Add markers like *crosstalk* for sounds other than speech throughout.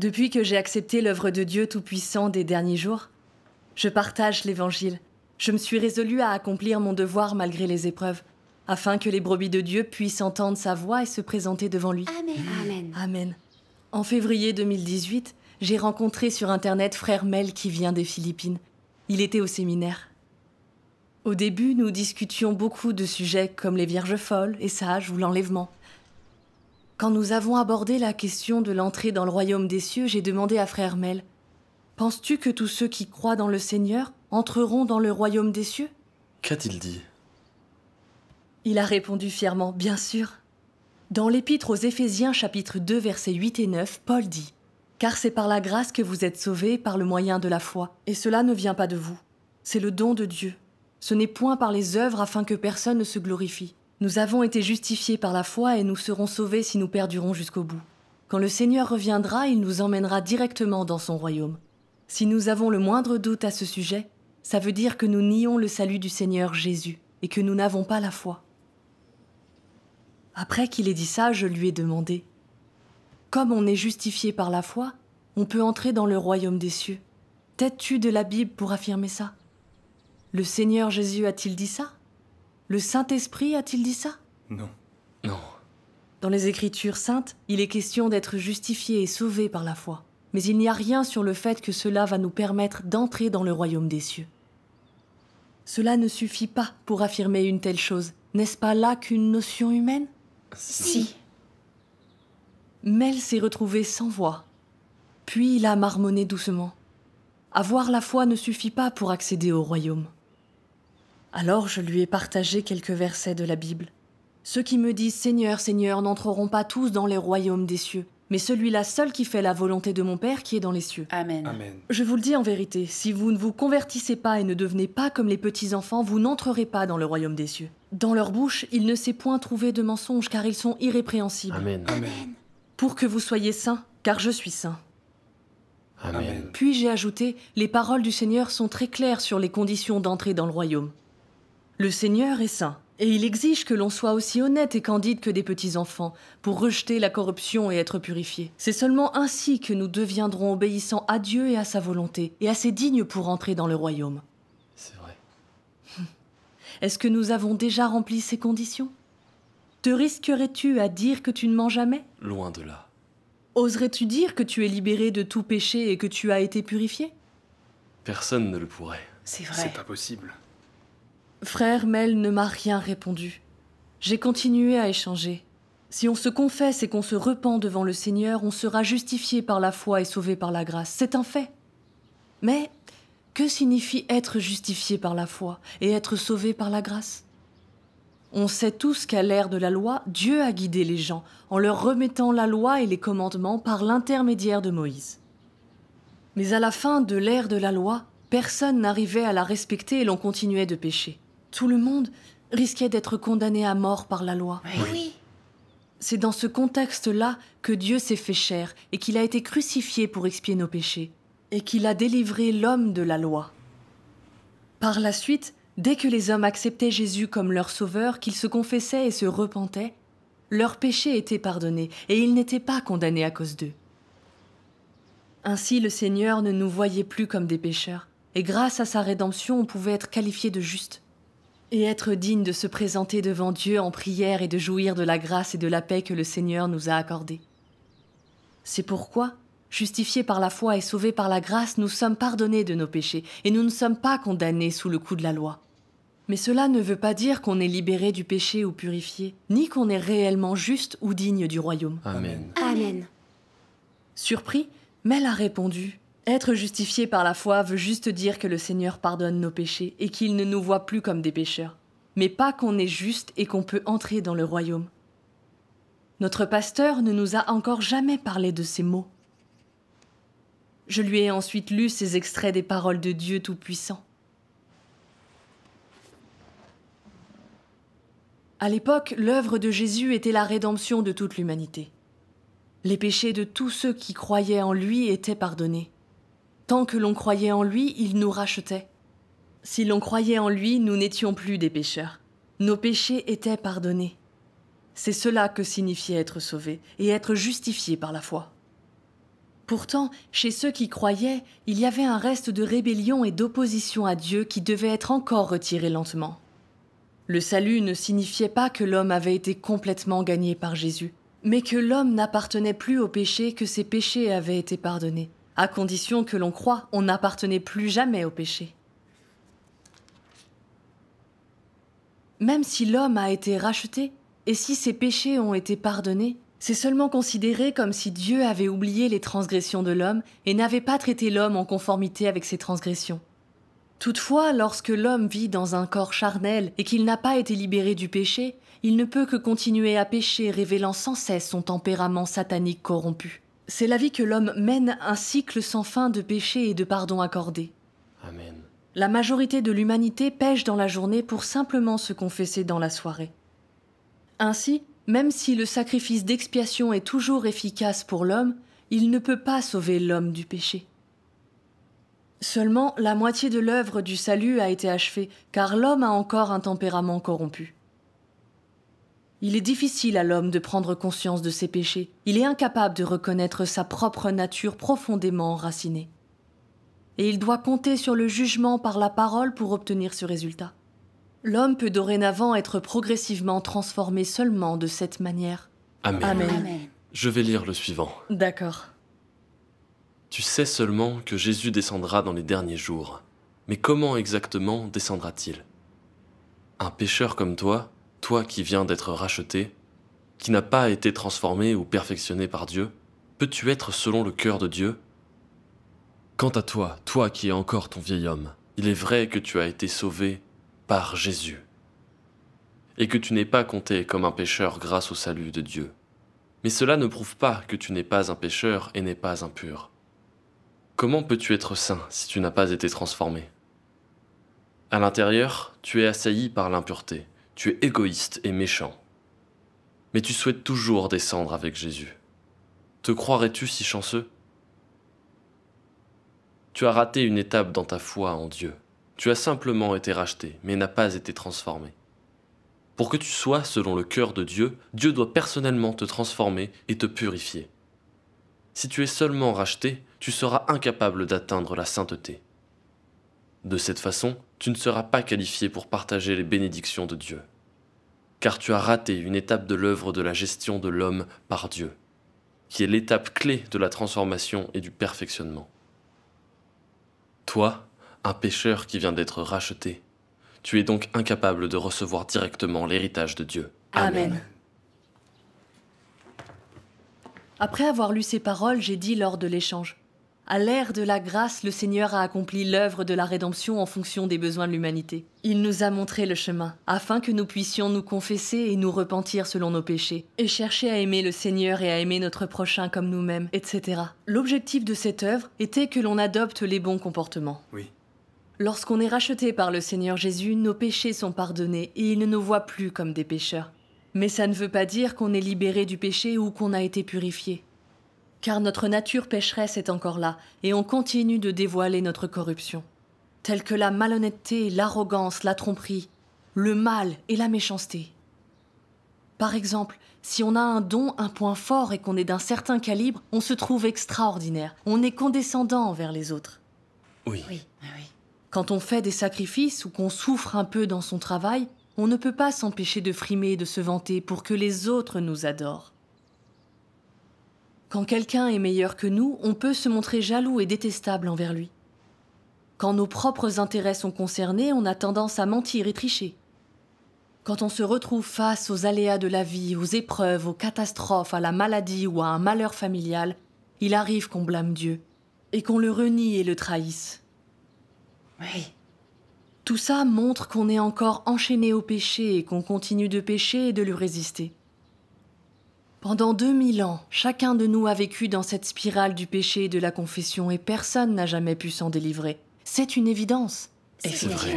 Depuis que j'ai accepté l'œuvre de Dieu Tout-Puissant des derniers jours, je partage l'Évangile. Je me suis résolue à accomplir mon devoir malgré les épreuves, afin que les brebis de Dieu puissent entendre sa voix et se présenter devant lui. Amen. Amen. En février 2018, j'ai rencontré sur Internet frère Mel qui vient des Philippines. Il était au séminaire. Au début, nous discutions beaucoup de sujets comme les vierges folles et sages ou l'enlèvement. Quand nous avons abordé la question de l'entrée dans le royaume des cieux, j'ai demandé à frère Mel Penses-tu que tous ceux qui croient dans le Seigneur entreront dans le royaume des cieux Qu'a-t-il dit Il a répondu fièrement Bien sûr. Dans l'Épître aux Éphésiens, chapitre 2, versets 8 et 9, Paul dit Car c'est par la grâce que vous êtes sauvés par le moyen de la foi, et cela ne vient pas de vous. C'est le don de Dieu. Ce n'est point par les œuvres afin que personne ne se glorifie. Nous avons été justifiés par la foi et nous serons sauvés si nous perdurons jusqu'au bout. Quand le Seigneur reviendra, il nous emmènera directement dans son royaume. Si nous avons le moindre doute à ce sujet, ça veut dire que nous nions le salut du Seigneur Jésus et que nous n'avons pas la foi. Après qu'il ait dit ça, je lui ai demandé Comme on est justifié par la foi, on peut entrer dans le royaume des cieux. tes tu de la Bible pour affirmer ça Le Seigneur Jésus a-t-il dit ça le Saint-Esprit a-t-il dit ça Non. Non. Dans les Écritures saintes, il est question d'être justifié et sauvé par la foi. Mais il n'y a rien sur le fait que cela va nous permettre d'entrer dans le royaume des cieux. Cela ne suffit pas pour affirmer une telle chose. N'est-ce pas là qu'une notion humaine si. Mel s'est retrouvé sans voix. Puis il a marmonné doucement. Avoir la foi ne suffit pas pour accéder au royaume. Alors je lui ai partagé quelques versets de la Bible. Ceux qui me disent Seigneur, Seigneur n'entreront pas tous dans les royaumes des cieux, mais celui-là seul qui fait la volonté de mon Père qui est dans les cieux. Amen. Je vous le dis en vérité, si vous ne vous convertissez pas et ne devenez pas comme les petits-enfants, vous n'entrerez pas dans le royaume des cieux. Dans leur bouche, il ne s'est point trouvé de mensonge, car ils sont irrépréhensibles. Amen. Pour que vous soyez saints, car je suis saint. Amen. Puis j'ai ajouté, les paroles du Seigneur sont très claires sur les conditions d'entrée dans le royaume. Le Seigneur est saint, et il exige que l'on soit aussi honnête et candide que des petits-enfants, pour rejeter la corruption et être purifié. C'est seulement ainsi que nous deviendrons obéissants à Dieu et à sa volonté, et assez dignes pour entrer dans le royaume. C'est vrai. *laughs* Est-ce que nous avons déjà rempli ces conditions Te risquerais-tu à dire que tu ne mens jamais Loin de là. Oserais-tu dire que tu es libéré de tout péché et que tu as été purifié Personne ne le pourrait. C'est vrai. C'est pas possible. Frère Mel ne m'a rien répondu. J'ai continué à échanger. Si on se confesse et qu'on se repent devant le Seigneur, on sera justifié par la foi et sauvé par la grâce. C'est un fait. Mais que signifie être justifié par la foi et être sauvé par la grâce On sait tous qu'à l'ère de la loi, Dieu a guidé les gens en leur remettant la loi et les commandements par l'intermédiaire de Moïse. Mais à la fin de l'ère de la loi, personne n'arrivait à la respecter et l'on continuait de pécher tout le monde risquait d'être condamné à mort par la loi. Eh oui. C'est dans ce contexte-là que Dieu s'est fait chair et qu'il a été crucifié pour expier nos péchés, et qu'il a délivré l'homme de la loi. Par la suite, dès que les hommes acceptaient Jésus comme leur sauveur, qu'ils se confessaient et se repentaient, leurs péchés étaient pardonnés et ils n'étaient pas condamnés à cause d'eux. Ainsi, le Seigneur ne nous voyait plus comme des pécheurs, et grâce à sa rédemption, on pouvait être qualifié de juste. Et être digne de se présenter devant Dieu en prière et de jouir de la grâce et de la paix que le Seigneur nous a accordée. C'est pourquoi, justifiés par la foi et sauvés par la grâce, nous sommes pardonnés de nos péchés et nous ne sommes pas condamnés sous le coup de la loi. Mais cela ne veut pas dire qu'on est libéré du péché ou purifié, ni qu'on est réellement juste ou digne du royaume. Amen. Amen. Surpris, Mel a répondu être justifié par la foi veut juste dire que le Seigneur pardonne nos péchés et qu'il ne nous voit plus comme des pécheurs, mais pas qu'on est juste et qu'on peut entrer dans le royaume. Notre pasteur ne nous a encore jamais parlé de ces mots. Je lui ai ensuite lu ces extraits des paroles de Dieu Tout-Puissant. À l'époque, l'œuvre de Jésus était la rédemption de toute l'humanité. Les péchés de tous ceux qui croyaient en lui étaient pardonnés. Tant que l'on croyait en lui, il nous rachetait. Si l'on croyait en lui, nous n'étions plus des pécheurs. Nos péchés étaient pardonnés. C'est cela que signifiait être sauvé et être justifié par la foi. Pourtant, chez ceux qui croyaient, il y avait un reste de rébellion et d'opposition à Dieu qui devait être encore retiré lentement. Le salut ne signifiait pas que l'homme avait été complètement gagné par Jésus, mais que l'homme n'appartenait plus au péché que ses péchés avaient été pardonnés, à condition que l'on croit, on n'appartenait plus jamais au péché. Même si l'homme a été racheté, et si ses péchés ont été pardonnés, c'est seulement considéré comme si Dieu avait oublié les transgressions de l'homme et n'avait pas traité l'homme en conformité avec ses transgressions. Toutefois, lorsque l'homme vit dans un corps charnel et qu'il n'a pas été libéré du péché, il ne peut que continuer à pécher, révélant sans cesse son tempérament satanique corrompu. C'est la vie que l'homme mène un cycle sans fin de péché et de pardon accordés. Amen. La majorité de l'humanité pêche dans la journée pour simplement se confesser dans la soirée. Ainsi, même si le sacrifice d'expiation est toujours efficace pour l'homme, il ne peut pas sauver l'homme du péché. Seulement, la moitié de l'œuvre du salut a été achevée, car l'homme a encore un tempérament corrompu. Il est difficile à l'homme de prendre conscience de ses péchés. Il est incapable de reconnaître sa propre nature profondément enracinée. Et il doit compter sur le jugement par la parole pour obtenir ce résultat. L'homme peut dorénavant être progressivement transformé seulement de cette manière. Amen. Amen. Je vais lire le suivant. D'accord. Tu sais seulement que Jésus descendra dans les derniers jours. Mais comment exactement descendra-t-il Un pécheur comme toi, toi qui viens d'être racheté, qui n'a pas été transformé ou perfectionné par Dieu, peux-tu être selon le cœur de Dieu Quant à toi, toi qui es encore ton vieil homme, il est vrai que tu as été sauvé par Jésus, et que tu n'es pas compté comme un pécheur grâce au salut de Dieu. Mais cela ne prouve pas que tu n'es pas un pécheur et n'es pas impur. Comment peux-tu être saint si tu n'as pas été transformé À l'intérieur, tu es assailli par l'impureté. Tu es égoïste et méchant. Mais tu souhaites toujours descendre avec Jésus. Te croirais-tu si chanceux Tu as raté une étape dans ta foi en Dieu. Tu as simplement été racheté, mais n'as pas été transformé. Pour que tu sois selon le cœur de Dieu, Dieu doit personnellement te transformer et te purifier. Si tu es seulement racheté, tu seras incapable d'atteindre la sainteté. De cette façon, tu ne seras pas qualifié pour partager les bénédictions de Dieu car tu as raté une étape de l'œuvre de la gestion de l'homme par Dieu, qui est l'étape clé de la transformation et du perfectionnement. Toi, un pécheur qui vient d'être racheté, tu es donc incapable de recevoir directement l'héritage de Dieu. Amen. Après avoir lu ces paroles, j'ai dit lors de l'échange à l'ère de la grâce, le Seigneur a accompli l'œuvre de la rédemption en fonction des besoins de l'humanité. Il nous a montré le chemin, afin que nous puissions nous confesser et nous repentir selon nos péchés, et chercher à aimer le Seigneur et à aimer notre prochain comme nous-mêmes, etc. L'objectif de cette œuvre était que l'on adopte les bons comportements. Oui. Lorsqu'on est racheté par le Seigneur Jésus, nos péchés sont pardonnés et il ne nous voit plus comme des pécheurs. Mais ça ne veut pas dire qu'on est libéré du péché ou qu'on a été purifié car notre nature pécheresse est encore là, et on continue de dévoiler notre corruption, telle que la malhonnêteté, l'arrogance, la tromperie, le mal et la méchanceté. Par exemple, si on a un don, un point fort et qu'on est d'un certain calibre, on se trouve extraordinaire, on est condescendant envers les autres. Oui. oui. oui. Quand on fait des sacrifices ou qu'on souffre un peu dans son travail, on ne peut pas s'empêcher de frimer et de se vanter pour que les autres nous adorent. Quand quelqu'un est meilleur que nous, on peut se montrer jaloux et détestable envers lui. Quand nos propres intérêts sont concernés, on a tendance à mentir et tricher. Quand on se retrouve face aux aléas de la vie, aux épreuves, aux catastrophes, à la maladie ou à un malheur familial, il arrive qu'on blâme Dieu et qu'on le renie et le trahisse. Oui. Tout ça montre qu'on est encore enchaîné au péché et qu'on continue de pécher et de lui résister. Pendant 2000 ans, chacun de nous a vécu dans cette spirale du péché et de la confession et personne n'a jamais pu s'en délivrer. C'est une évidence. c'est vrai.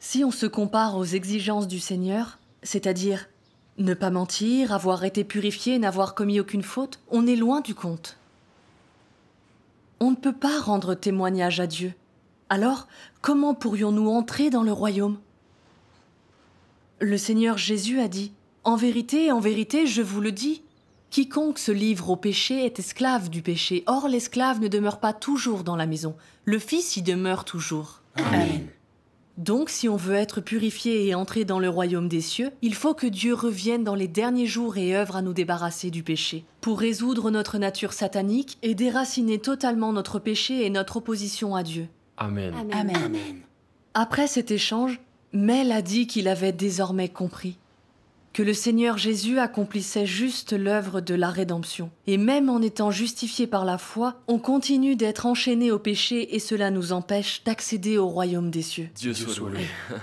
Si on se compare aux exigences du Seigneur, c'est-à-dire ne pas mentir, avoir été purifié, n'avoir commis aucune faute, on est loin du compte. On ne peut pas rendre témoignage à Dieu. Alors, comment pourrions-nous entrer dans le royaume Le Seigneur Jésus a dit en vérité, en vérité, je vous le dis, quiconque se livre au péché est esclave du péché. Or, l'esclave ne demeure pas toujours dans la maison. Le Fils y demeure toujours. Amen. Donc, si on veut être purifié et entrer dans le royaume des cieux, il faut que Dieu revienne dans les derniers jours et œuvre à nous débarrasser du péché, pour résoudre notre nature satanique et déraciner totalement notre péché et notre opposition à Dieu. Amen. Amen. Après cet échange, Mel a dit qu'il avait désormais compris que le Seigneur Jésus accomplissait juste l'œuvre de la rédemption. Et même en étant justifié par la foi, on continue d'être enchaîné au péché et cela nous empêche d'accéder au royaume des cieux. Dieu, soit loué. *laughs*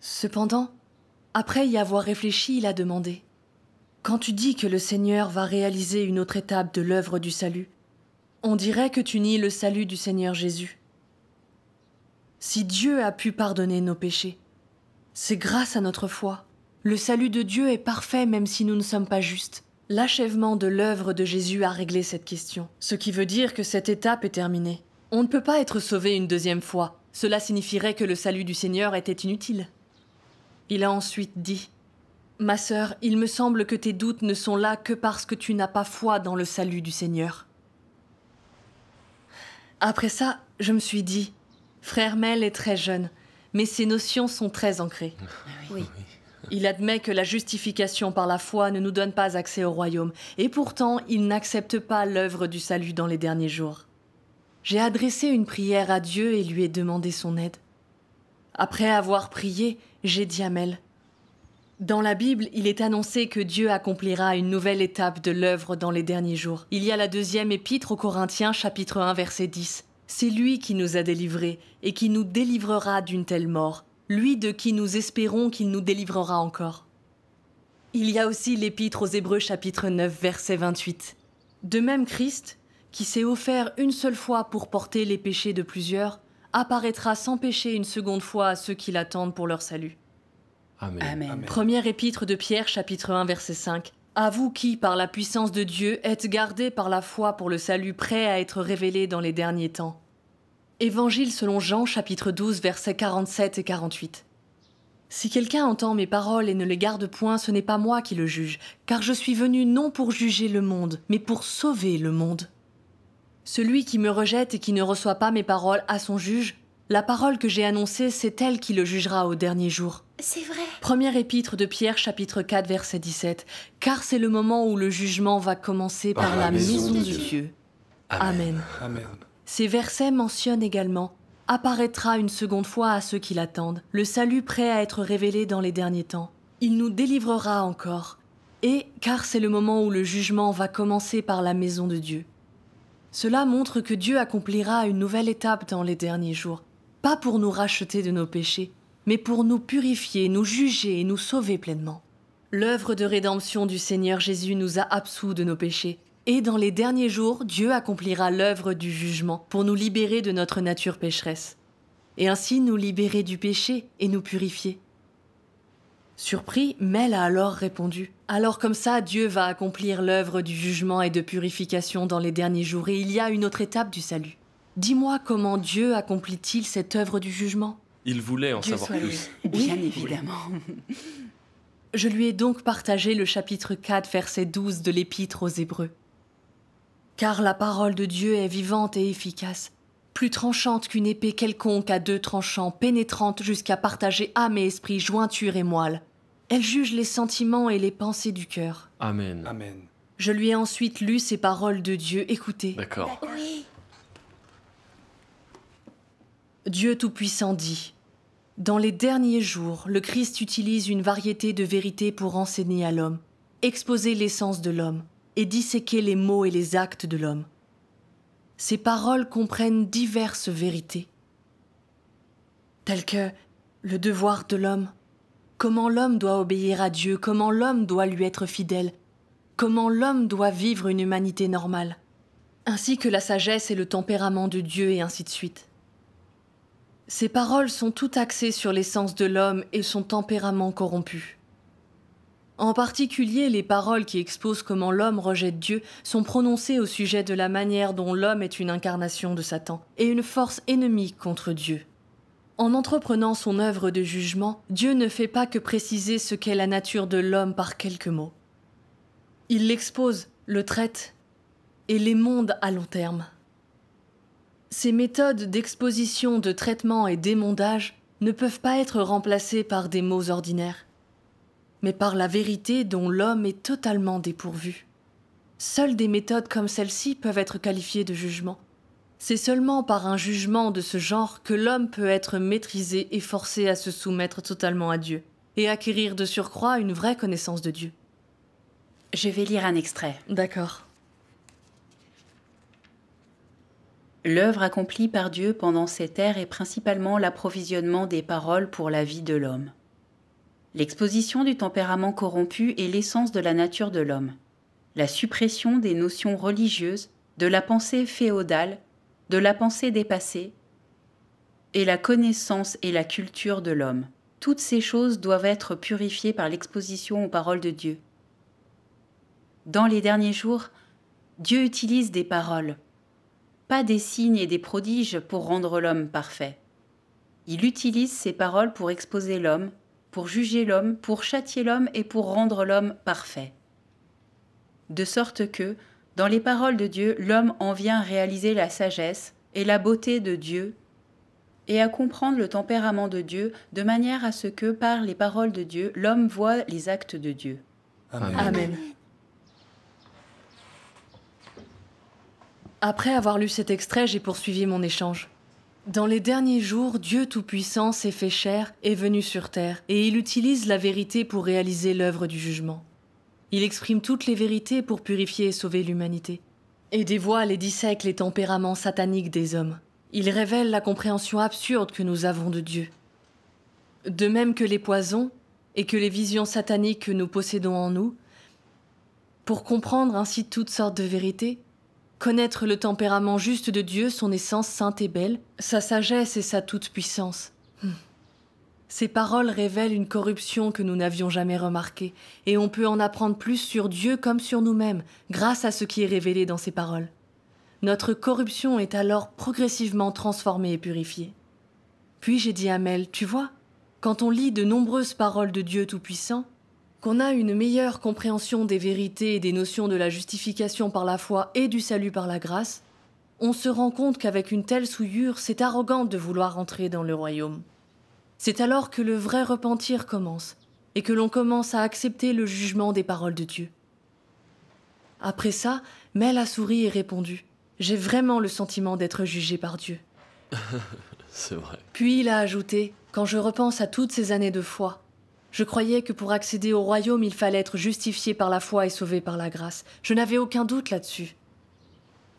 Cependant, après y avoir réfléchi, il a demandé Quand tu dis que le Seigneur va réaliser une autre étape de l'œuvre du salut, on dirait que tu nies le salut du Seigneur Jésus. Si Dieu a pu pardonner nos péchés, c'est grâce à notre foi. Le salut de Dieu est parfait même si nous ne sommes pas justes. L'achèvement de l'œuvre de Jésus a réglé cette question, ce qui veut dire que cette étape est terminée. On ne peut pas être sauvé une deuxième fois. Cela signifierait que le salut du Seigneur était inutile. Il a ensuite dit Ma sœur, il me semble que tes doutes ne sont là que parce que tu n'as pas foi dans le salut du Seigneur. Après ça, je me suis dit Frère Mel est très jeune mais ces notions sont très ancrées. Ah ah oui. Il admet que la justification par la foi ne nous donne pas accès au royaume, et pourtant il n'accepte pas l'œuvre du salut dans les derniers jours. J'ai adressé une prière à Dieu et lui ai demandé son aide. Après avoir prié, j'ai dit Mel. Dans la Bible, il est annoncé que Dieu accomplira une nouvelle étape de l'œuvre dans les derniers jours. Il y a la deuxième épître aux Corinthiens, chapitre 1, verset 10. C'est lui qui nous a délivrés et qui nous délivrera d'une telle mort, lui de qui nous espérons qu'il nous délivrera encore. Il y a aussi l'épître aux Hébreux chapitre 9 verset 28. De même Christ, qui s'est offert une seule fois pour porter les péchés de plusieurs, apparaîtra sans péché une seconde fois à ceux qui l'attendent pour leur salut. Amen. Amen. Première épître de Pierre chapitre 1 verset 5. À vous qui, par la puissance de Dieu, êtes gardés par la foi pour le salut prêt à être révélé dans les derniers temps. Évangile selon Jean chapitre 12 versets 47 et 48. Si quelqu'un entend mes paroles et ne les garde point, ce n'est pas moi qui le juge, car je suis venu non pour juger le monde, mais pour sauver le monde. Celui qui me rejette et qui ne reçoit pas mes paroles à son juge, la parole que j'ai annoncée, c'est elle qui le jugera au dernier jour. C'est vrai. Premier épître de Pierre, chapitre 4, verset 17. Car c'est le moment où le jugement va commencer par, la, maison, du de Dieu. Amen. Ces versets mentionnent également apparaîtra une seconde fois à ceux qui l'attendent, le salut prêt à être révélé dans les derniers temps. Il nous délivrera encore, et car c'est le moment où le jugement va commencer par la maison de Dieu. Cela montre que Dieu accomplira une nouvelle étape dans les derniers jours, pas pour nous racheter de nos péchés, mais pour nous purifier, nous juger et nous sauver pleinement. L'œuvre de rédemption du Seigneur Jésus nous a absous de nos péchés, et dans les derniers jours, Dieu accomplira l'œuvre du jugement pour nous libérer de notre nature pécheresse, et ainsi nous libérer du péché et nous purifier. Surpris, Mel a alors répondu Alors comme ça, Dieu va accomplir l'œuvre du jugement et de purification dans les derniers jours, et il y a une autre étape du salut. Dis-moi comment Dieu accomplit-il cette œuvre du jugement Il voulait en savoir plus. Bien évidemment. Je lui ai donc partagé le chapitre 4, verset 12 de l'Épître aux Hébreux car la parole de Dieu est vivante et efficace, plus tranchante qu'une épée quelconque à deux tranchants, pénétrante jusqu'à partager âme et esprit, jointure et moelle. Elle juge les sentiments et les pensées du cœur. Amen. Amen. Je lui ai ensuite lu ces paroles de Dieu. Écoutez. D'accord. Oui. Dieu Tout-Puissant dit Dans les derniers jours, le Christ utilise une variété de vérités pour enseigner à l'homme, exposer l'essence de l'homme, et disséquer les mots et les actes de l'homme. Ces paroles comprennent diverses vérités, telles que le devoir de l'homme, comment l'homme doit obéir à Dieu, comment l'homme doit lui être fidèle, comment l'homme doit vivre une humanité normale, ainsi que la sagesse et le tempérament de Dieu et ainsi de suite. Ces paroles sont toutes axées sur l'essence de l'homme et son tempérament corrompu. En particulier, les paroles qui exposent comment l'homme rejette Dieu sont prononcées au sujet de la manière dont l'homme est une incarnation de Satan et une force ennemie contre Dieu. En entreprenant son œuvre de jugement, Dieu ne fait pas que préciser ce qu'est la nature de l'homme par quelques mots. Il l'expose, le traite et l'émonde à long terme. Ces méthodes d'exposition, de traitement et d'émondage ne peuvent pas être remplacées par des mots ordinaires mais par la vérité dont l'homme est totalement dépourvu. Seules des méthodes comme celle-ci peuvent être qualifiées de jugement. C'est seulement par un jugement de ce genre que l'homme peut être maîtrisé et forcé à se soumettre totalement à Dieu, et acquérir de surcroît une vraie connaissance de Dieu. Je vais lire un extrait. D'accord. L'œuvre accomplie par Dieu pendant cette ère est principalement l'approvisionnement des paroles pour la vie de l'homme l'exposition du tempérament corrompu est l'essence de la nature de l'homme, la suppression des notions religieuses, de la pensée féodale, de la pensée dépassée, et la connaissance et la culture de l'homme. Toutes ces choses doivent être purifiées par l'exposition aux paroles de Dieu. Dans les derniers jours, Dieu utilise des paroles, pas des signes et des prodiges pour rendre l'homme parfait. Il utilise ces paroles pour exposer l'homme, pour juger l'homme, pour châtier l'homme et pour rendre l'homme parfait. De sorte que, dans les paroles de Dieu, l'homme en vient à réaliser la sagesse et la beauté de Dieu et à comprendre le tempérament de Dieu de manière à ce que, par les paroles de Dieu, l'homme voit les actes de Dieu. Amen. Amen. Après avoir lu cet extrait, j'ai poursuivi mon échange. Dans les derniers jours, Dieu Tout-Puissant s'est fait chair, est venu sur terre, et il utilise la vérité pour réaliser l'œuvre du jugement. Il exprime toutes les vérités pour purifier et sauver l'humanité, et dévoile et dissèque les tempéraments sataniques des hommes. Il révèle la compréhension absurde que nous avons de Dieu. De même que les poisons et que les visions sataniques que nous possédons en nous, pour comprendre ainsi toutes sortes de vérités, connaître le tempérament juste de Dieu, son essence sainte et belle, sa sagesse et sa toute-puissance. Ces hmm. paroles révèlent une corruption que nous n'avions jamais remarquée, et on peut en apprendre plus sur Dieu comme sur nous-mêmes, grâce à ce qui est révélé dans ces paroles. Notre corruption est alors progressivement transformée et purifiée. Puis j'ai dit à Mel, tu vois, quand on lit de nombreuses paroles de Dieu Tout-Puissant, qu'on a une meilleure compréhension des vérités et des notions de la justification par la foi et du salut par la grâce, on se rend compte qu'avec une telle souillure, c'est arrogant de vouloir entrer dans le royaume. C'est alors que le vrai repentir commence, et que l'on commence à accepter le jugement des paroles de Dieu. Après ça, Mel a souri et répondu J'ai vraiment le sentiment d'être jugé par Dieu. *laughs* C'est vrai. Puis il a ajouté Quand je repense à toutes ces années de foi, je croyais que pour accéder au royaume, il fallait être justifié par la foi et sauvé par la grâce. Je n'avais aucun doute là-dessus.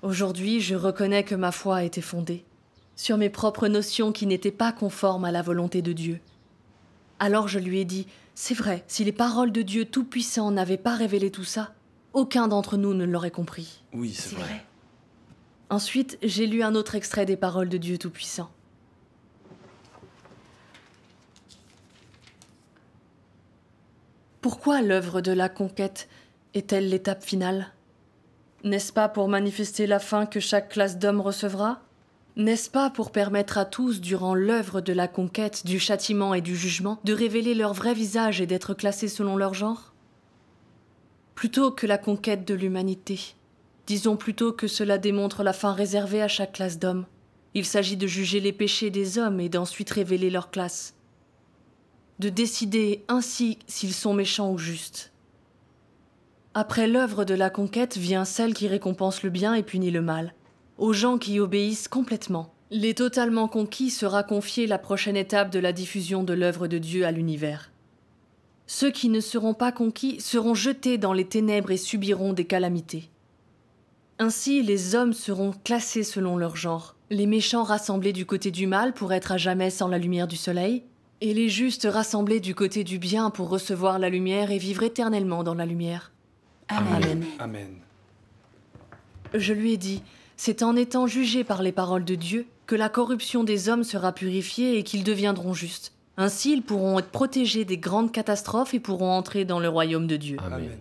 Aujourd'hui, je reconnais que ma foi était fondée sur mes propres notions qui n'étaient pas conformes à la volonté de Dieu. Alors je lui ai dit, c'est vrai, si les paroles de Dieu Tout-Puissant n'avaient pas révélé tout ça, aucun d'entre nous ne l'aurait compris. Oui, c'est vrai. vrai. Ensuite, j'ai lu un autre extrait des paroles de Dieu Tout-Puissant. Pourquoi l'œuvre de la conquête est-elle l'étape finale N'est-ce pas pour manifester la fin que chaque classe d'hommes recevra N'est-ce pas pour permettre à tous, durant l'œuvre de la conquête, du châtiment et du jugement, de révéler leur vrai visage et d'être classés selon leur genre Plutôt que la conquête de l'humanité, disons plutôt que cela démontre la fin réservée à chaque classe d'hommes. Il s'agit de juger les péchés des hommes et d'ensuite révéler leur classe de décider ainsi s'ils sont méchants ou justes. Après l'œuvre de la conquête vient celle qui récompense le bien et punit le mal. Aux gens qui obéissent complètement. Les totalement conquis sera confiée la prochaine étape de la diffusion de l'œuvre de Dieu à l'univers. Ceux qui ne seront pas conquis seront jetés dans les ténèbres et subiront des calamités. Ainsi, les hommes seront classés selon leur genre, les méchants rassemblés du côté du mal pour être à jamais sans la lumière du soleil, et les justes rassemblés du côté du bien pour recevoir la lumière et vivre éternellement dans la lumière. Amen. Je lui ai dit, c'est en étant jugés par les paroles de Dieu que la corruption des hommes sera purifiée et qu'ils deviendront justes. Ainsi, ils pourront être protégés des grandes catastrophes et pourront entrer dans le royaume de Dieu. Amen.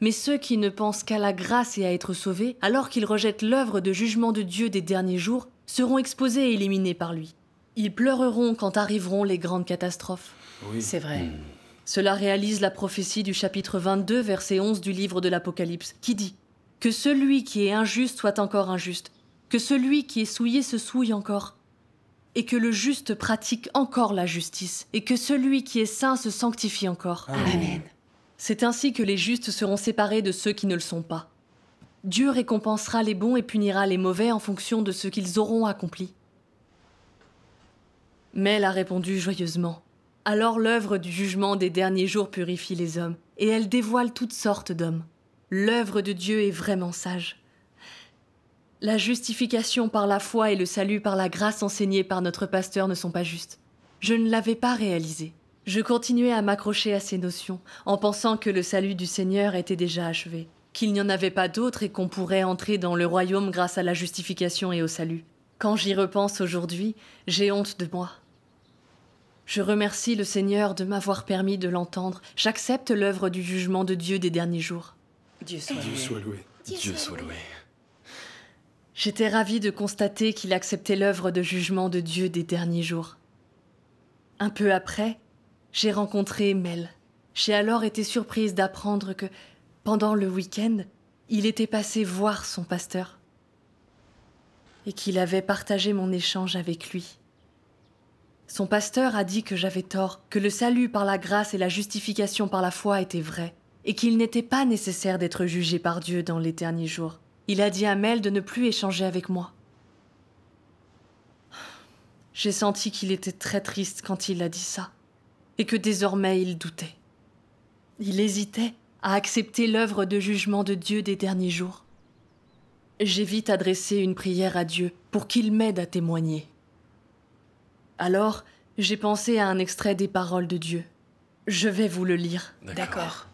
Mais ceux qui ne pensent qu'à la grâce et à être sauvés, alors qu'ils rejettent l'œuvre de jugement de Dieu des derniers jours, seront exposés et éliminés par lui. Ils pleureront quand arriveront les grandes catastrophes. Oui. C'est vrai. Hmm. Cela réalise la prophétie du chapitre 22, verset 11 du livre de l'Apocalypse, qui dit Que celui qui est injuste soit encore injuste, que celui qui est souillé se souille encore, et que le juste pratique encore la justice, et que celui qui est saint se sanctifie encore. Ah Amen. C'est ainsi que les justes seront séparés de ceux qui ne le sont pas. Dieu récompensera les bons et punira les mauvais en fonction de ce qu'ils auront accompli elle a répondu joyeusement. Alors l'œuvre du jugement des derniers jours purifie les hommes, et elle dévoile toutes sortes d'hommes. L'œuvre de Dieu est vraiment sage. La justification par la foi et le salut par la grâce enseignée par notre pasteur ne sont pas justes. Je ne l'avais pas réalisée. Je continuais à m'accrocher à ces notions, en pensant que le salut du Seigneur était déjà achevé, qu'il n'y en avait pas d'autres et qu'on pourrait entrer dans le royaume grâce à la justification et au salut. Quand j'y repense aujourd'hui, j'ai honte de moi. Je remercie le Seigneur de m'avoir permis de l'entendre. J'accepte l'œuvre du jugement de Dieu des derniers jours. Dieu soit, loué. J'étais ravie de constater qu'il acceptait l'œuvre de jugement de Dieu des derniers jours. Un peu après, j'ai rencontré Mel. J'ai alors été surprise d'apprendre que, pendant le week-end, il était passé voir son pasteur et qu'il avait partagé mon échange avec lui. Son pasteur a dit que j'avais tort, que le salut par la grâce et la justification par la foi étaient vrais, et qu'il n'était pas nécessaire d'être jugé par Dieu dans les derniers jours. Il a dit à Mel de ne plus échanger avec moi. J'ai senti qu'il était très triste quand il a dit ça, et que désormais il doutait. Il hésitait à accepter l'œuvre de jugement de Dieu des derniers jours. J'ai vite adressé une prière à Dieu pour qu'il m'aide à témoigner. Alors, j'ai pensé à un extrait des paroles de Dieu. Je vais vous le lire. D'accord.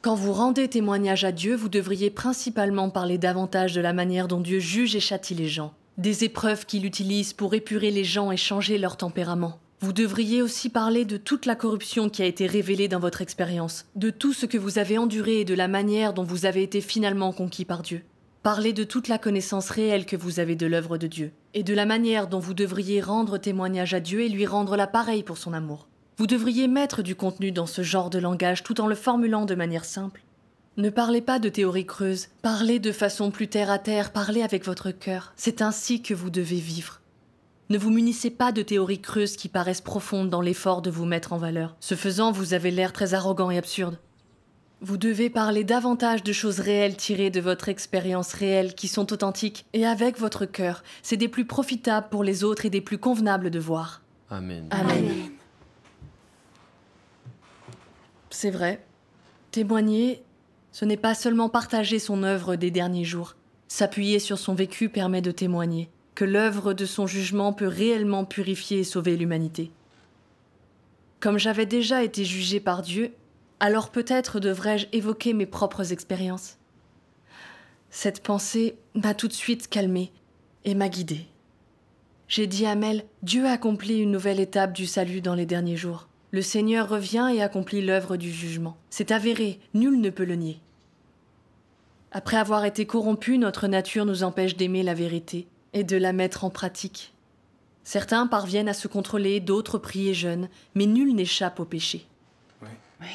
Quand vous rendez témoignage à Dieu, vous devriez principalement parler davantage de la manière dont Dieu juge et châtie les gens, des épreuves qu'il utilise pour épurer les gens et changer leur tempérament. Vous devriez aussi parler de toute la corruption qui a été révélée dans votre expérience, de tout ce que vous avez enduré et de la manière dont vous avez été finalement conquis par Dieu. Parlez de toute la connaissance réelle que vous avez de l'œuvre de Dieu, et de la manière dont vous devriez rendre témoignage à Dieu et lui rendre l'appareil pour son amour. Vous devriez mettre du contenu dans ce genre de langage tout en le formulant de manière simple. Ne parlez pas de théories creuses, parlez de façon plus terre à terre, parlez avec votre cœur. C'est ainsi que vous devez vivre. Ne vous munissez pas de théories creuses qui paraissent profondes dans l'effort de vous mettre en valeur. Ce faisant, vous avez l'air très arrogant et absurde. Vous devez parler davantage de choses réelles tirées de votre expérience réelle qui sont authentiques et avec votre cœur. C'est des plus profitables pour les autres et des plus convenables de voir. Amen. C'est vrai. Témoigner, ce n'est pas seulement partager son œuvre des derniers jours. S'appuyer sur son vécu permet de témoigner que l'œuvre de son jugement peut réellement purifier et sauver l'humanité. Comme j'avais déjà été jugé par Dieu, alors peut-être devrais-je évoquer mes propres expériences. Cette pensée m'a tout de suite calmée et m'a guidée. J'ai dit à Mel, Dieu accomplit une nouvelle étape du salut dans les derniers jours. Le Seigneur revient et accomplit l'œuvre du jugement. C'est avéré, nul ne peut le nier. Après avoir été corrompu, notre nature nous empêche d'aimer la vérité et de la mettre en pratique. Certains parviennent à se contrôler, d'autres prient et jeûnent, mais nul n'échappe au péché.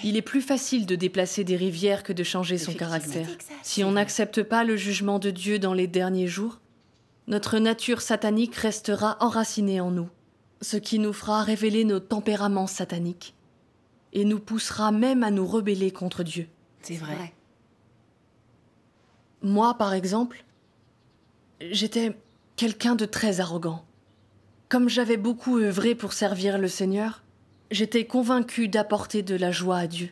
Il est plus facile de déplacer des rivières que de changer son caractère. Si on n'accepte pas le jugement de Dieu dans les derniers jours, notre nature satanique restera enracinée en nous, ce qui nous fera révéler nos tempéraments sataniques et nous poussera même à nous rebeller contre Dieu. C'est vrai. Moi, par exemple, j'étais quelqu'un de très arrogant. Comme j'avais beaucoup œuvré pour servir le Seigneur, J'étais convaincu d'apporter de la joie à Dieu.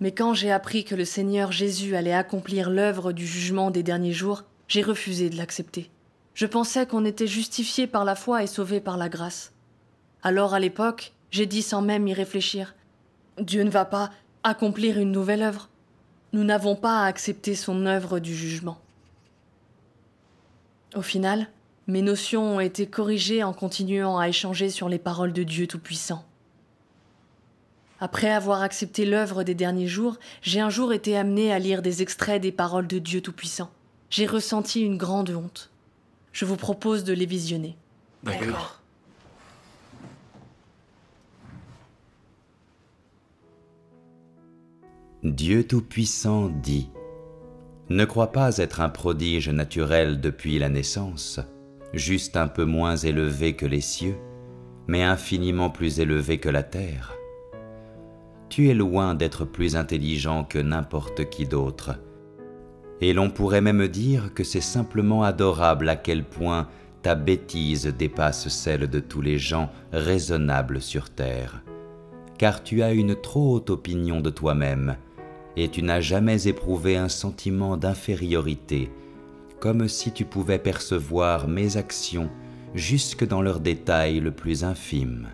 Mais quand j'ai appris que le Seigneur Jésus allait accomplir l'œuvre du jugement des derniers jours, j'ai refusé de l'accepter. Je pensais qu'on était justifié par la foi et sauvé par la grâce. Alors à l'époque, j'ai dit sans même y réfléchir, Dieu ne va pas accomplir une nouvelle œuvre. Nous n'avons pas à accepter son œuvre du jugement. Au final, mes notions ont été corrigées en continuant à échanger sur les paroles de Dieu Tout-Puissant. Après avoir accepté l'œuvre des derniers jours, j'ai un jour été amené à lire des extraits des paroles de Dieu Tout-Puissant. J'ai ressenti une grande honte. Je vous propose de les visionner. D'accord. Dieu Tout-Puissant dit, Ne crois pas être un prodige naturel depuis la naissance, juste un peu moins élevé que les cieux, mais infiniment plus élevé que la terre. Tu es loin d'être plus intelligent que n'importe qui d'autre, et l'on pourrait même dire que c'est simplement adorable à quel point ta bêtise dépasse celle de tous les gens raisonnables sur terre, car tu as une trop haute opinion de toi-même, et tu n'as jamais éprouvé un sentiment d'infériorité comme si tu pouvais percevoir mes actions jusque dans leur détail le plus infime.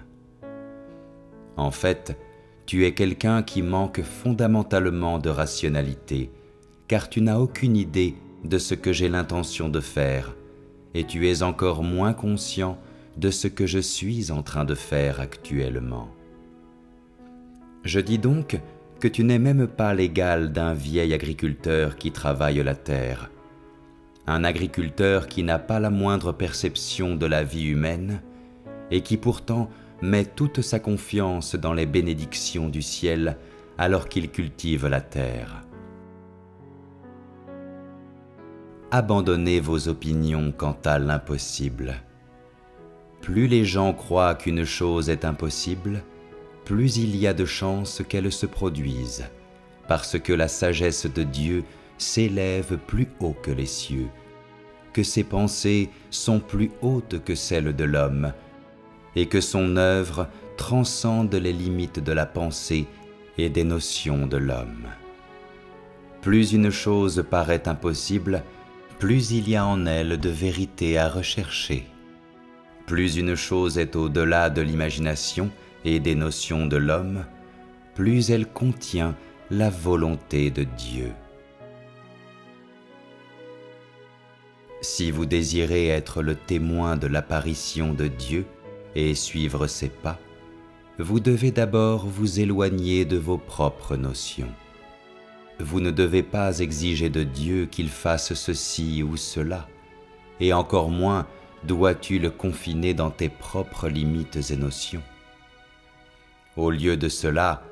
En fait, tu es quelqu'un qui manque fondamentalement de rationalité, car tu n'as aucune idée de ce que j'ai l'intention de faire, et tu es encore moins conscient de ce que je suis en train de faire actuellement. Je dis donc que tu n'es même pas l'égal d'un vieil agriculteur qui travaille la terre, un agriculteur qui n'a pas la moindre perception de la vie humaine et qui pourtant met toute sa confiance dans les bénédictions du ciel alors qu'il cultive la terre. Abandonnez vos opinions quant à l'impossible. Plus les gens croient qu'une chose est impossible, plus il y a de chances qu'elle se produise, parce que la sagesse de Dieu s'élève plus haut que les cieux, que ses pensées sont plus hautes que celles de l'homme, et que son œuvre transcende les limites de la pensée et des notions de l'homme. Plus une chose paraît impossible, plus il y a en elle de vérité à rechercher. Plus une chose est au-delà de l'imagination et des notions de l'homme, plus elle contient la volonté de Dieu. Si vous désirez être le témoin de l'apparition de Dieu et suivre ses pas, vous devez d'abord vous éloigner de vos propres notions. Vous ne devez pas exiger de Dieu qu'il fasse ceci ou cela, et encore moins dois-tu le confiner dans tes propres limites et notions. Au lieu de cela,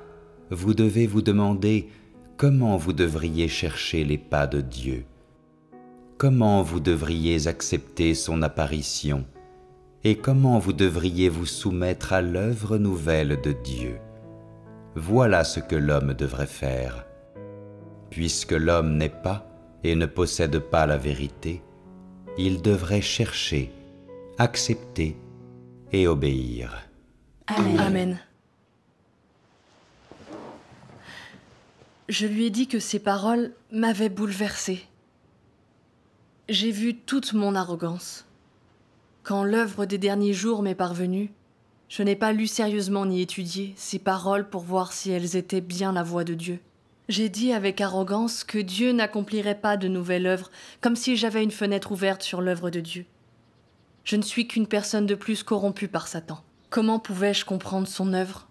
vous devez vous demander comment vous devriez chercher les pas de Dieu comment vous devriez accepter son apparition et comment vous devriez vous soumettre à l'œuvre nouvelle de Dieu. Voilà ce que l'homme devrait faire. Puisque l'homme n'est pas et ne possède pas la vérité, il devrait chercher, accepter et obéir. Amen. Je lui ai dit que ces paroles m'avaient bouleversée. J'ai vu toute mon arrogance. Quand l'œuvre des derniers jours m'est parvenue, je n'ai pas lu sérieusement ni étudié ces paroles pour voir si elles étaient bien la voix de Dieu. J'ai dit avec arrogance que Dieu n'accomplirait pas de nouvelle œuvre, comme si j'avais une fenêtre ouverte sur l'œuvre de Dieu. Je ne suis qu'une personne de plus corrompue par Satan. Comment pouvais-je comprendre son œuvre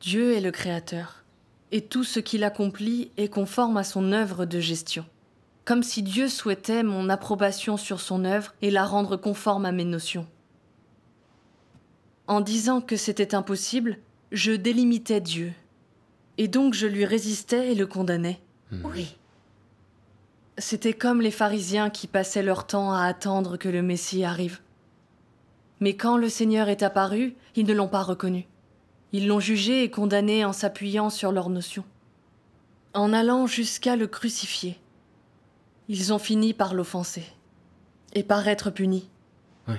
Dieu est le Créateur, et tout ce qu'il accomplit est conforme à son œuvre de gestion comme si Dieu souhaitait mon approbation sur son œuvre et la rendre conforme à mes notions. En disant que c'était impossible, je délimitais Dieu, et donc je lui résistais et le condamnais. Hmm. Oui. C'était comme les pharisiens qui passaient leur temps à attendre que le Messie arrive. Mais quand le Seigneur est apparu, ils ne l'ont pas reconnu. Ils l'ont jugé et condamné en s'appuyant sur leurs notions. En allant jusqu'à le crucifier, ils ont fini par l'offenser. Et par être punis. Oui.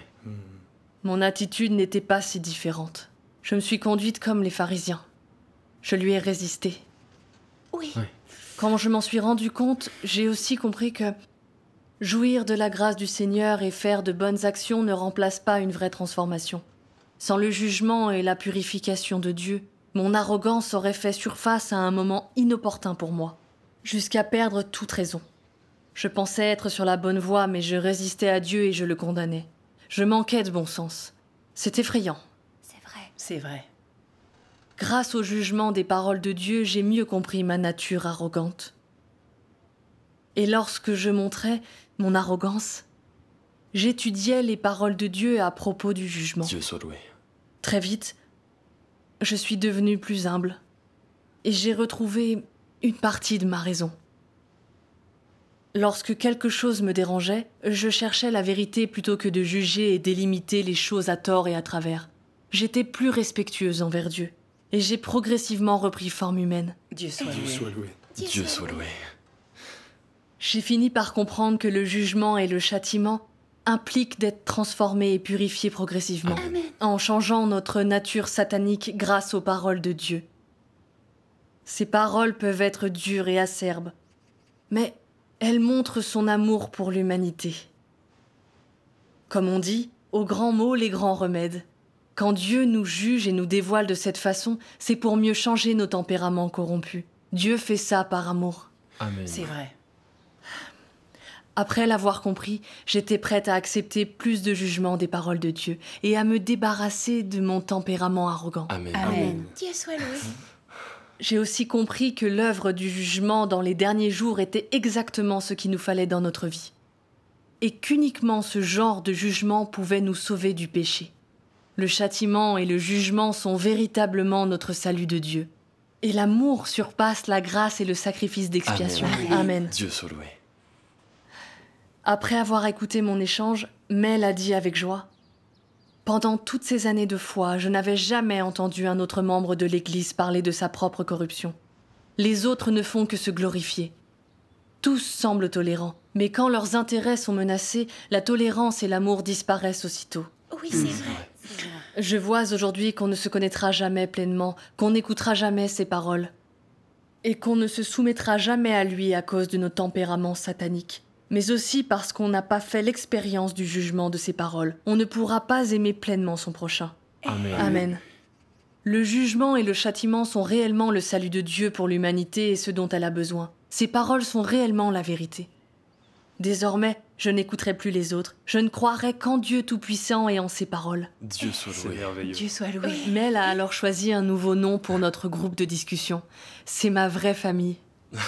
Mon attitude n'était pas si différente. Je me suis conduite comme les pharisiens. Je lui ai résisté. Oui. Quand je m'en suis rendu compte, j'ai aussi compris que jouir de la grâce du Seigneur et faire de bonnes actions ne remplace pas une vraie transformation. Sans le jugement et la purification de Dieu, mon arrogance aurait fait surface à un moment inopportun pour moi, jusqu'à perdre toute raison. Je pensais être sur la bonne voie, mais je résistais à Dieu et je le condamnais. Je manquais de bon sens. C'est effrayant. C'est vrai. C'est vrai. Grâce au jugement des paroles de Dieu, j'ai mieux compris ma nature arrogante. Et lorsque je montrais mon arrogance, j'étudiais les paroles de Dieu à propos du jugement. Très vite, je suis devenue plus humble et j'ai retrouvé une partie de ma raison. Lorsque quelque chose me dérangeait, je cherchais la vérité plutôt que de juger et délimiter les choses à tort et à travers. J'étais plus respectueuse envers Dieu, et j'ai progressivement repris forme humaine. Dieu soit loué. Dieu soit loué. Dieu soit loué. J'ai fini par comprendre que le jugement et le châtiment impliquent d'être transformés et purifiés progressivement, en changeant notre nature satanique grâce aux paroles de Dieu. Ces paroles peuvent être dures et acerbes, mais elle montre son amour pour l'humanité. Comme on dit, aux grands mots les grands remèdes. Quand Dieu nous juge et nous dévoile de cette façon, c'est pour mieux changer nos tempéraments corrompus. Dieu fait ça par amour. C'est vrai. Après l'avoir compris, j'étais prête à accepter plus de jugements des paroles de Dieu et à me débarrasser de mon tempérament arrogant. Amen. Dieu soit loué. J'ai aussi compris que l'œuvre du jugement dans les derniers jours était exactement ce qu'il nous fallait dans notre vie, et qu'uniquement ce genre de jugement pouvait nous sauver du péché. Le châtiment et le jugement sont véritablement notre salut de Dieu. Et l'amour surpasse la grâce et le sacrifice d'expiation. Amen. Dieu soit Après avoir écouté mon échange, Mel a dit avec joie pendant toutes ces années de foi, je n'avais jamais entendu un autre membre de l'Église parler de sa propre corruption. Les autres ne font que se glorifier. Tous semblent tolérants, mais quand leurs intérêts sont menacés, la tolérance et l'amour disparaissent aussitôt. Oui, c'est vrai. Je vois aujourd'hui qu'on ne se connaîtra jamais pleinement, qu'on n'écoutera jamais ses paroles, et qu'on ne se soumettra jamais à lui à cause de nos tempéraments sataniques mais aussi parce qu'on n'a pas fait l'expérience du jugement de ses paroles. On ne pourra pas aimer pleinement son prochain. Amen. Le jugement et le châtiment sont réellement le salut de Dieu pour l'humanité et ce dont elle a besoin. Ses paroles sont réellement la vérité. Désormais, je n'écouterai plus les autres. Je ne croirai qu'en Dieu Tout-Puissant et en ses paroles. Dieu soit loué. Dieu soit loué. Mel a alors choisi un nouveau nom pour notre groupe de discussion. C'est ma vraie famille. *laughs*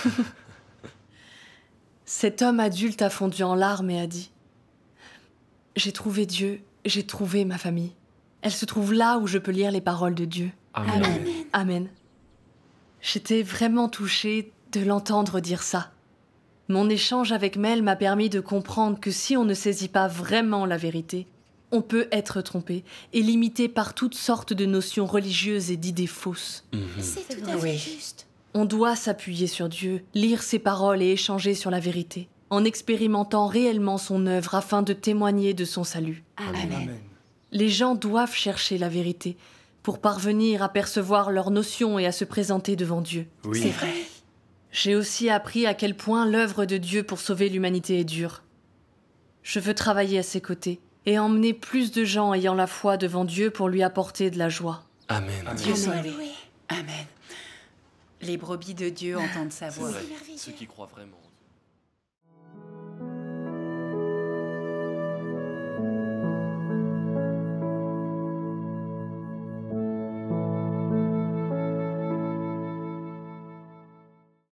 Cet homme adulte a fondu en larmes et a dit ⁇ J'ai trouvé Dieu, j'ai trouvé ma famille. Elle se trouve là où je peux lire les paroles de Dieu. Amen. J'étais vraiment touchée de l'entendre dire ça. Mon échange avec Mel m'a permis de comprendre que si on ne saisit pas vraiment la vérité, on peut être trompé et limité par toutes sortes de notions religieuses et d'idées fausses. C'est tout à fait juste. On doit s'appuyer sur Dieu, lire ses paroles et échanger sur la vérité, en expérimentant réellement son œuvre afin de témoigner de son salut. Amen. Les gens doivent chercher la vérité pour parvenir à percevoir leurs notions et à se présenter devant Dieu. C'est vrai. J'ai aussi appris à quel point l'œuvre de Dieu pour sauver l'humanité est dure. Je veux travailler à ses côtés et emmener plus de gens ayant la foi devant Dieu pour lui apporter de la joie. Amen. Amen. Amen. Les brebis de Dieu entendent sa voix. Ceux qui croient vraiment.